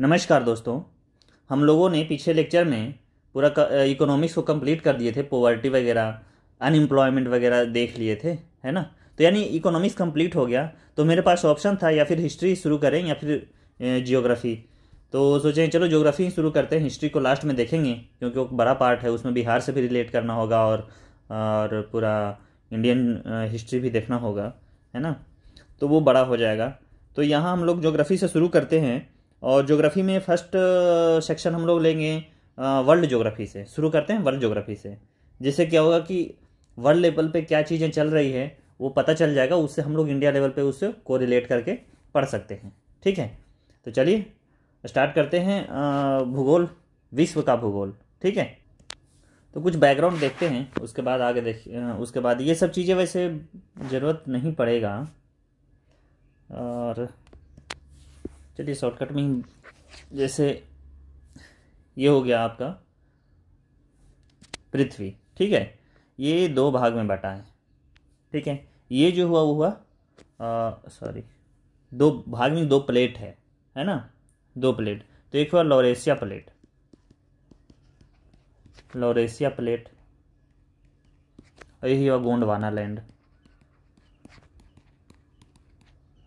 नमस्कार दोस्तों हम लोगों ने पिछले लेक्चर में पूरा इकोनॉमिक्स को कंप्लीट कर दिए थे पॉवर्टी वगैरह अनएम्प्लॉयमेंट वगैरह देख लिए थे है ना तो यानी इकोनॉमिक्स कंप्लीट हो गया तो मेरे पास ऑप्शन था या फिर हिस्ट्री शुरू करें या फिर जियोग्राफी तो सोचें चलो जियोग्राफी शुरू करते हैं हिस्ट्री को लास्ट में देखेंगे क्योंकि वो बड़ा पार्ट है उसमें बिहार से भी रिलेट करना होगा और और पूरा इंडियन हिस्ट्री भी देखना होगा है ना तो वो बड़ा हो जाएगा तो यहाँ हम लोग जोग्राफ़ी से शुरू करते हैं और ज्योग्राफी में फर्स्ट सेक्शन uh, हम लोग लेंगे वर्ल्ड uh, ज्योग्राफी से शुरू करते हैं वर्ल्ड ज्योग्राफी से जिससे क्या होगा कि वर्ल्ड लेवल पे क्या चीज़ें चल रही है वो पता चल जाएगा उससे हम लोग इंडिया लेवल पे उससे को रिलेट करके पढ़ सकते हैं ठीक है तो चलिए स्टार्ट करते हैं uh, भूगोल विश्व का भूगोल ठीक है तो कुछ बैकग्राउंड देखते हैं उसके बाद आगे देख उसके बाद ये सब चीज़ें वैसे ज़रूरत नहीं पड़ेगा और चलिए शॉर्टकट में जैसे ये हो गया आपका पृथ्वी ठीक है ये दो भाग में बटा है ठीक है ये जो हुआ वो हुआ सॉरी दो भाग में दो प्लेट है है ना दो प्लेट तो एक हुआ लॉरेशिया प्लेट लॉरेशिया प्लेट और यही हुआ गोंडवाना लैंड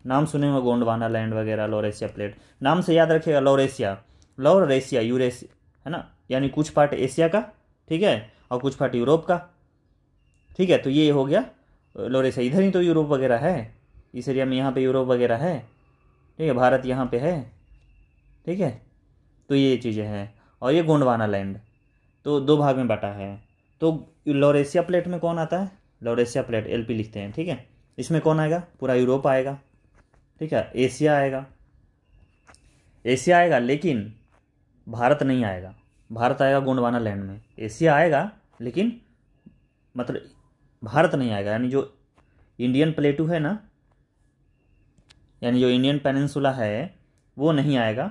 नाम सुने होंगे गोंडवाना लैंड वगैरह लोरेसिया प्लेट नाम से याद रखिएगा लोरेसिया एशिया यूरेश है ना यानी कुछ पार्ट एशिया का ठीक है और कुछ पार्ट यूरोप का ठीक है तो ये हो गया लोरेसिया इधर ही तो यूरोप वगैरह है इस एरिया में यहाँ पर यूरोप वगैरह है ठीक है भारत यहाँ पर है ठीक है तो ये चीज़ें हैं और ये गोंडवाना लैंड तो दो भाग में बटा है तो लोरेसिया प्लेट में कौन आता है लोरेसिया प्लेट एलपी लिखते हैं ठीक है इसमें कौन आएगा पूरा यूरोप आएगा ठीक है एशिया आएगा एशिया आएगा लेकिन भारत नहीं आएगा भारत आएगा गोंडवाना लैंड में एशिया आएगा लेकिन मतलब भारत नहीं आएगा यानी जो इंडियन प्लेटू है ना यानी जो इंडियन पेनिनसुला है वो नहीं आएगा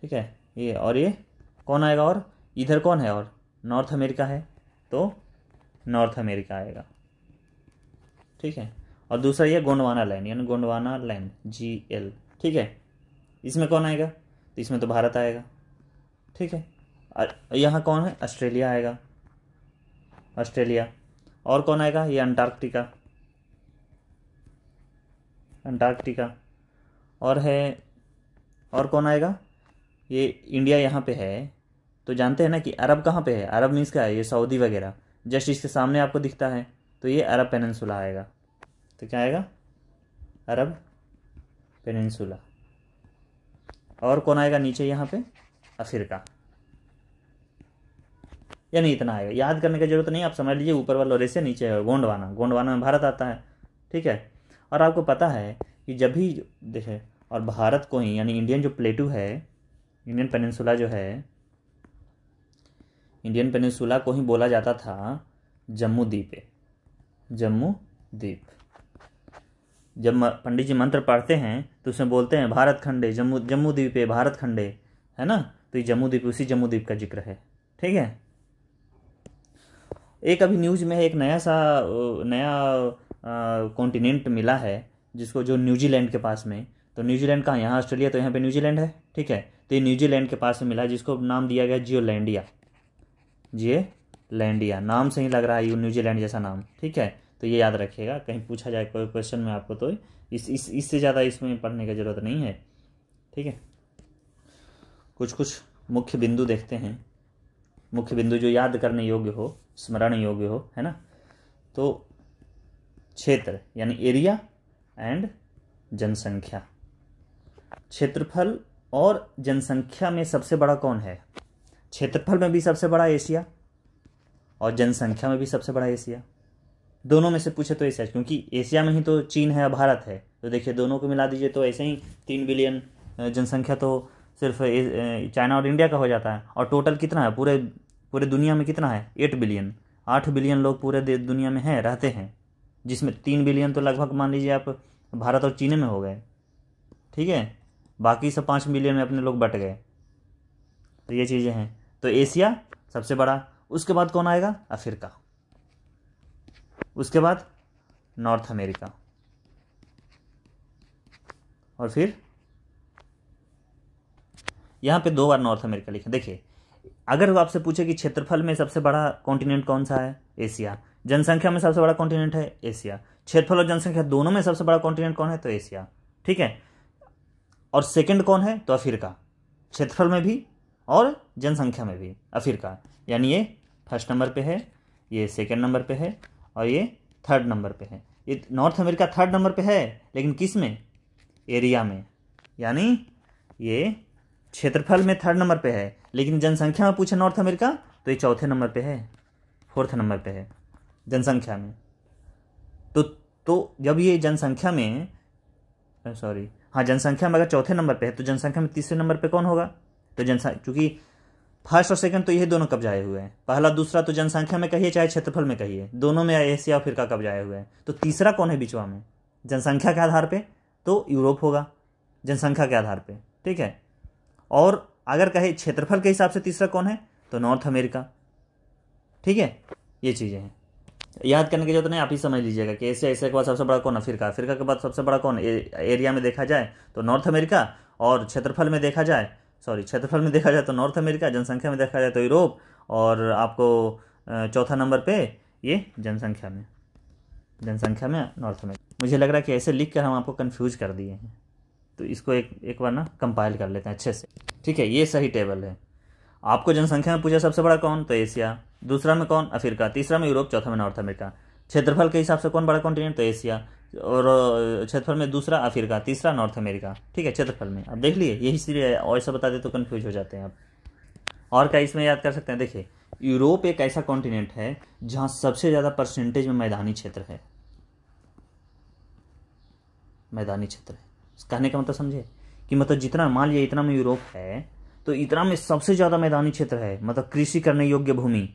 ठीक है ये और ये कौन आएगा और इधर कौन है और नॉर्थ अमेरिका है तो नॉर्थ अमेरिका आएगा ठीक है और दूसरा ये गोंडवाना लाइन यानी गोंडवाना लाइन जी एल ठीक है इसमें कौन आएगा तो इसमें तो भारत आएगा ठीक है यहाँ कौन है ऑस्ट्रेलिया आएगा ऑस्ट्रेलिया और कौन आएगा ये अंटार्कटिका अंटार्कटिका और है और कौन आएगा ये इंडिया यहाँ पे है तो जानते हैं ना कि अरब कहाँ पे है अरब मीन्स क्या है ये सऊदी वगैरह जस्ट इसके सामने आपको दिखता है तो ये अरब पेनसुला आएगा तो क्या आएगा अरब पेनसुला और कौन आएगा नीचे यहाँ पे अफ्रीका नहीं इतना आएगा याद करने की जरूरत नहीं आप समझ लीजिए ऊपर वाला रेसे नीचे है गोंडवाना गोंडवाना में भारत आता है ठीक है और आपको पता है कि जब भी देखें और भारत को ही यानी इंडियन जो प्लेटू है इंडियन पेनसुला जो है इंडियन पेनसुला को ही बोला जाता था जम्मू द्वीप जम्मू द्वीप जब पंडित जी मंत्र पढ़ते हैं तो उसमें बोलते हैं भारत खंडे जम्मू जम्मू द्वीप है भारत खंडे है ना तो ये जम्मू द्वीप उसी जम्मू द्वीप का जिक्र है ठीक है एक अभी न्यूज में एक नया सा नया कॉन्टिनेंट मिला है जिसको जो न्यूजीलैंड के पास में तो न्यूजीलैंड कहाँ यहाँ ऑस्ट्रेलिया तो यहाँ पे न्यूजीलैंड है ठीक है तो ये न्यूजीलैंड के पास में मिला जिसको नाम दिया गया जियो लैंडिया जिए लैंडिया नाम से ही लग रहा है यू न्यूजीलैंड जैसा नाम ठीक है तो ये याद रखिएगा कहीं पूछा जाए कोई क्वेश्चन में आपको तो इस इस इससे ज़्यादा इसमें पढ़ने की ज़रूरत नहीं है ठीक है कुछ कुछ मुख्य बिंदु देखते हैं मुख्य बिंदु जो याद करने योग्य हो स्मरण योग्य हो है ना तो क्षेत्र यानी एरिया एंड जनसंख्या क्षेत्रफल और जनसंख्या में सबसे बड़ा कौन है क्षेत्रफल में भी सबसे बड़ा एशिया और जनसंख्या में भी सबसे बड़ा एशिया दोनों में से पूछे तो ऐसा क्योंकि एशिया में ही तो चीन है और भारत है तो देखिए दोनों को मिला दीजिए तो ऐसे ही तीन बिलियन जनसंख्या तो सिर्फ चाइना और इंडिया का हो जाता है और टोटल कितना है पूरे पूरे दुनिया में कितना है एट बिलियन आठ बिलियन लोग पूरे दुनिया में हैं रहते हैं जिसमें तीन बिलियन तो लगभग मान लीजिए आप भारत और चीन में हो गए ठीक है बाकी सब पाँच बिलियन में अपने लोग बट गए तो ये चीज़ें हैं तो एशिया सबसे बड़ा उसके बाद कौन आएगा अफ्रीका उसके बाद नॉर्थ अमेरिका और फिर यहां पे दो बार नॉर्थ अमेरिका लिखें देखिए अगर आपसे पूछे कि क्षेत्रफल में सबसे बड़ा कॉन्टिनेंट कौन सा है एशिया जनसंख्या में सबसे बड़ा कॉन्टिनेंट है एशिया क्षेत्रफल और जनसंख्या दोनों में सबसे बड़ा कॉन्टिनेंट कौन है तो एशिया ठीक है और सेकंड कौन है तो अफ्रीका क्षेत्रफल में भी और जनसंख्या में भी अफ्रीका यानी ये फर्स्ट नंबर पे है ये सेकंड नंबर पे है और ये थर्ड नंबर पे है ये नॉर्थ अमेरिका थर्ड नंबर पे है लेकिन किस में एरिया में यानी ये क्षेत्रफल में थर्ड नंबर पे है लेकिन जनसंख्या में पूछे नॉर्थ अमेरिका तो ये चौथे नंबर पे है फोर्थ नंबर पे है जनसंख्या में तो तो जब ये जनसंख्या में सॉरी हाँ जनसंख्या में अगर चौथे नंबर पे है तो जनसंख्या में तीसरे नंबर पे कौन होगा तो जनसंख्या चूंकि फर्स्ट और सेकंड तो यही दोनों कब्जाए हुए हैं पहला दूसरा तो जनसंख्या में कहिए चाहे क्षेत्रफल में कहिए दोनों में एशिया और फिरका कब्जाए हुए हैं तो तीसरा कौन है बिचवा में जनसंख्या के आधार पर तो यूरोप होगा जनसंख्या के आधार पर ठीक है और अगर कहे क्षेत्रफल के हिसाब से तीसरा कौन है तो नॉर्थ अमेरिका ठीक है ये चीज़ें हैं याद करने की जरूरत नहीं आप ही समझ लीजिएगा कि एशिया एशिया के बाद सबसे बड़ा कौन अफ्रीका अफ्रीका के बाद सबसे बड़ा कौन ए, एरिया में देखा जाए तो नॉर्थ अमेरिका और क्षेत्रफल में देखा जाए सॉरी क्षेत्रफल में देखा जाए तो नॉर्थ अमेरिका जनसंख्या में देखा जाए तो यूरोप और आपको चौथा नंबर पे ये जनसंख्या में जनसंख्या में नॉर्थ अमेरिका मुझे लग रहा है कि ऐसे लिख कर हम आपको कन्फ्यूज कर दिए हैं तो इसको एक एक बार ना कंपाइल कर लेते हैं अच्छे से ठीक है ये सही टेबल है आपको जनसंख्या में पूछा सबसे बड़ा कौन तो एशिया दूसरा में कौन अफ्रीका तीसरा में यूरोप चौथा में नॉर्थ अमेरिका क्षेत्रफल के हिसाब से कौन बड़ा कॉन्टिनेंट तो एशिया और क्षेत्रफल में दूसरा अफ्रीका तीसरा नॉर्थ अमेरिका ठीक है क्षेत्रफल में अब देख लिए यही सीरीज और ऐसा बता दे तो कन्फ्यूज हो जाते हैं आप और क्या इसमें याद कर सकते हैं देखिए यूरोप एक ऐसा कॉन्टिनेंट है जहाँ सबसे ज़्यादा परसेंटेज में मैदानी क्षेत्र है मैदानी क्षेत्र है कहने का मतलब समझे कि मतलब जितना मान लिया इतना में यूरोप है तो इतना में सबसे ज़्यादा मैदानी क्षेत्र है मतलब कृषि करने योग्य भूमि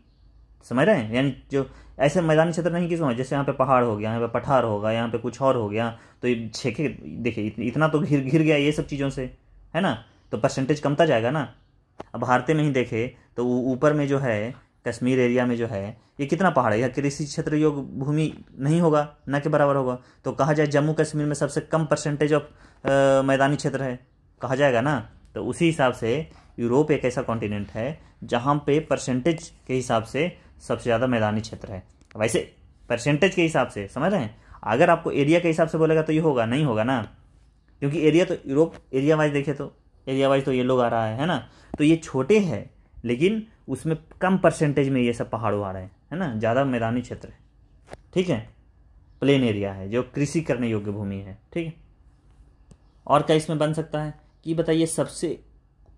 समझ रहे हैं यानी जो ऐसे मैदानी क्षेत्र नहीं किस जैसे यहाँ पे पहाड़ हो गया यहाँ पे पठार होगा यहाँ पे कुछ और हो गया तो ये छेके देखिए इतना तो घिर घिर गया ये सब चीज़ों से है ना तो परसेंटेज कमता जाएगा ना अब भारत में ही देखे तो ऊपर में जो है कश्मीर एरिया में जो है ये कितना पहाड़ है यह कृषि क्षेत्र योग भूमि नहीं होगा ना के बराबर होगा तो कहा जाए जम्मू कश्मीर में सबसे कम परसेंटेज ऑफ मैदानी क्षेत्र है कहा जाएगा ना तो उसी हिसाब से यूरोप एक ऐसा कॉन्टिनेंट है जहाँ पे परसेंटेज के हिसाब से सबसे ज़्यादा मैदानी क्षेत्र है वैसे परसेंटेज के हिसाब से समझ रहे हैं अगर आपको एरिया के हिसाब से बोलेगा तो ये होगा नहीं होगा ना क्योंकि एरिया तो यूरोप एरिया वाइज देखे तो एरिया वाइज तो ये लोग आ रहा है है ना तो ये छोटे हैं लेकिन उसमें कम परसेंटेज में ये सब पहाड़ों आ रहे हैं है ना ज़्यादा मैदानी क्षेत्र है ठीक है प्लेन एरिया है जो कृषि करने योग्य भूमि है ठीक है और क्या इसमें बन सकता है कि बताइए सबसे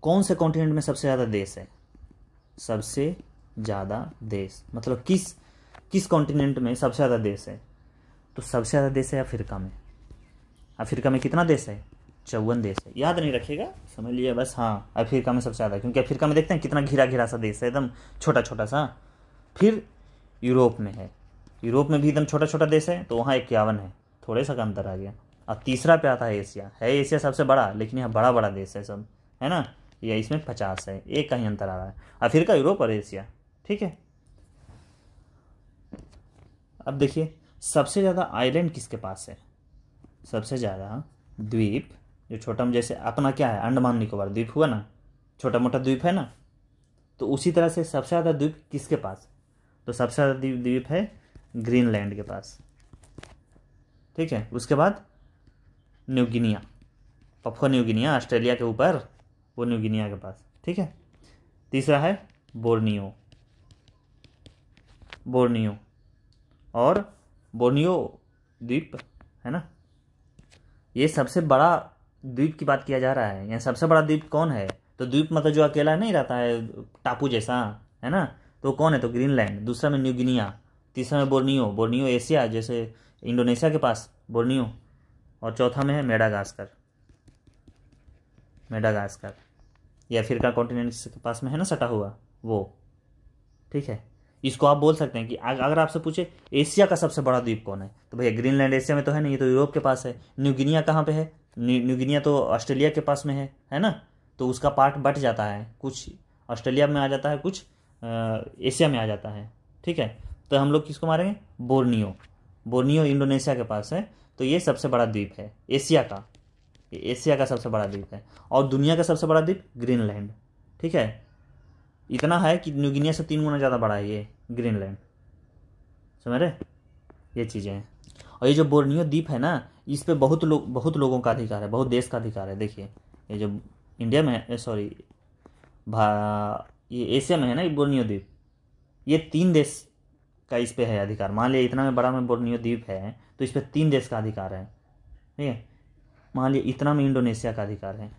कौन से कॉन्टिनेंट में सबसे ज़्यादा देश है सबसे ज़्यादा देश मतलब किस किस कॉन्टिनेंट में सबसे ज़्यादा देश है तो सबसे ज़्यादा देश है अफ्रीका में अफ्रीका में कितना देश है चौवन देश है याद नहीं रखेगा समझ लीजिए बस हाँ अफ्रीका में सबसे ज़्यादा क्योंकि अफ्रीका में देखते हैं कितना घिरा घिरा सा देश है एकदम छोटा छोटा सा फिर यूरोप में है यूरोप में भी एकदम छोटा छोटा देश है तो वहाँ इक्यावन है थोड़े सा का अंतर आ गया अब तीसरा पे आता है एशिया है एशिया सबसे बड़ा लेकिन यहाँ बड़ा बड़ा देश है सब है ना या इसमें पचास है एक का ही अंतर आ रहा है अफ्रीका यूरोप और एशिया ठीक है अब देखिए सबसे ज़्यादा आइलैंड किसके पास है सबसे ज़्यादा द्वीप जो छोटा जैसे अपना क्या है अंडमान निकोबार द्वीप हुआ ना छोटा मोटा द्वीप है ना तो उसी तरह से सबसे ज़्यादा द्वीप किसके पास तो सबसे ज़्यादा द्वीप है ग्रीनलैंड के पास ठीक है उसके बाद न्यूगिनिया पफो न्यूगिनिया ऑस्ट्रेलिया के ऊपर वो न्यूगिनिया के पास ठीक है तीसरा है बोर्नियो बोर्नियो और बोर्नियो द्वीप है ना ये सबसे बड़ा द्वीप की बात किया जा रहा है यहाँ सबसे बड़ा द्वीप कौन है तो द्वीप मतलब जो अकेला नहीं रहता है टापू जैसा है ना तो कौन है तो ग्रीनलैंड दूसरा में न्यूगिनिया तीसरा में बोर्नियो बोर्नियो एशिया जैसे इंडोनेशिया के पास बोर्नियो और चौथा में है मेडागास्कर मेडागास्कर ये अफ्रीका कॉन्टिनेंट के पास में है ना सटा हुआ वो ठीक है इसको आप बोल सकते हैं कि अगर आपसे पूछे एशिया का सबसे बड़ा द्वीप कौन है तो भैया ग्रीनलैंड एशिया में तो है नहीं तो यूरोप के पास है न्यूगिनिया कहाँ पे है न्यूगिनिया तो ऑस्ट्रेलिया के पास में है है ना तो उसका पार्ट बट जाता है कुछ ऑस्ट्रेलिया में आ जाता है कुछ एशिया में आ जाता है ठीक है तो हम लोग किसको मारेंगे बोर्नियो बोर्नियो इंडोनेशिया के पास है तो ये सबसे बड़ा द्वीप है एशिया का एशिया का सबसे बड़ा द्वीप है और दुनिया का सबसे बड़ा द्वीप ग्रीनलैंड ठीक है इतना है कि न्यूगिनिया से तीन गुना ज़्यादा बड़ा है ये ग्रीनलैंड समझ रहे ये चीज़ें हैं और ये जो बोर्नियो द्वीप है ना इस पर बहुत लोग बहुत लोगों का अधिकार है बहुत देश का अधिकार है देखिए ये जो इंडिया में सॉरी ये एशिया में है ना ये बोर्नियो द्वीप ये तीन देश का इस पर है अधिकार मान लिया इतना में बड़ा में बोर्नियो द्वीप है तो इस पर तीन देश का अधिकार है ठीक है मान लिया इतना में इंडोनेशिया का अधिकार है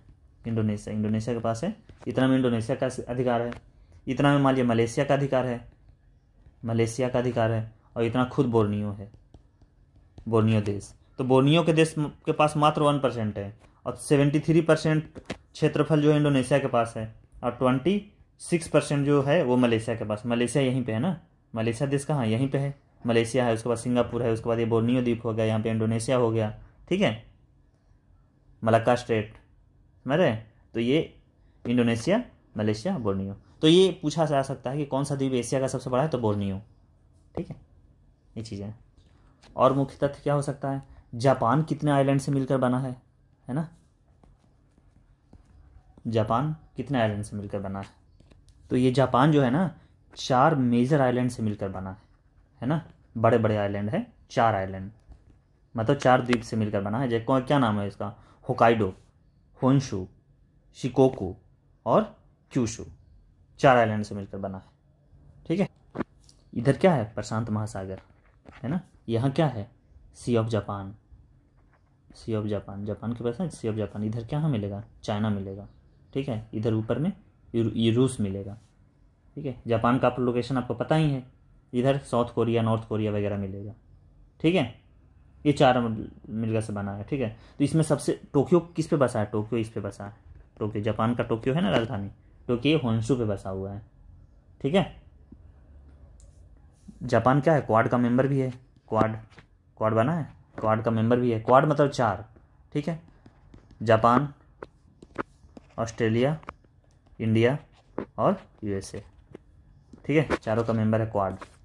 इंडोनेशिया इंडोनेशिया के पास है इतना में इंडोनेशिया का अधिकार है इतना में मान लिया मलेशिया का अधिकार है मलेशिया का अधिकार है और इतना खुद बोर्नियो है बोर्नियो देश तो बोर्नियो के देश के पास मात्र वन परसेंट है और सेवेंटी थ्री परसेंट क्षेत्रफल जो है इंडोनेशिया के पास है और ट्वेंटी सिक्स परसेंट जो है वो मलेशिया के पास मलेशिया यहीं पे है ना मलेशिया देश कहाँ यहीं पे है मलेशिया है उसके बाद सिंगापुर है उसके बाद ये बोर्नियो द्वीप हो गया यहाँ पे इंडोनेशिया हो गया ठीक है मलक्का स्टेट समझ रहे तो ये इंडोनेशिया मलेशिया बोर्नियो तो ये पूछा जा सकता है कि कौन सा द्वीप एशिया का सबसे बड़ा है तो बोर्नियो ठीक है ये चीज़ें और मुख्य तथ्य क्या हो सकता है जापान कितने आइलैंड से मिलकर बना है है ना जापान कितने आइलैंड से मिलकर बना है तो ये जापान जो है ना चार मेजर आइलैंड से मिलकर बना है है ना बड़े बड़े आइलैंड है चार आइलैंड मतलब चार द्वीप से मिलकर बना है जैको क्या नाम है इसका होकाइडो होंशू शिकोकू और क्यूशू चार आइलैंड से मिलकर बना है ठीक है इधर क्या है प्रशांत महासागर है ना यहाँ क्या है sea of Japan sea of Japan Japan के पास है सी ऑफ जापान इधर क्या मिलेगा चाइना मिलेगा ठीक है इधर ऊपर में रूस मिलेगा ठीक है जापान का लोकेशन आपको पता ही है इधर साउथ कोरिया नॉर्थ कोरिया वगैरह मिलेगा ठीक है ये चार मिलकर से बना है ठीक है तो इसमें सबसे टोक्यो किस पे बसा है टोक्यो इस पे बसा है टोक्यो जापान का टोक्यो है ना राजधानी क्योंकि ये होन्सू पे बसा हुआ है ठीक है जापान क्या है क्वाड का मेंबर भी है क्वाड क्वाड बना है क्वाड का मेंबर भी है क्वाड मतलब चार ठीक है जापान ऑस्ट्रेलिया इंडिया और यूएसए ठीक है चारों का मेंबर है क्वाड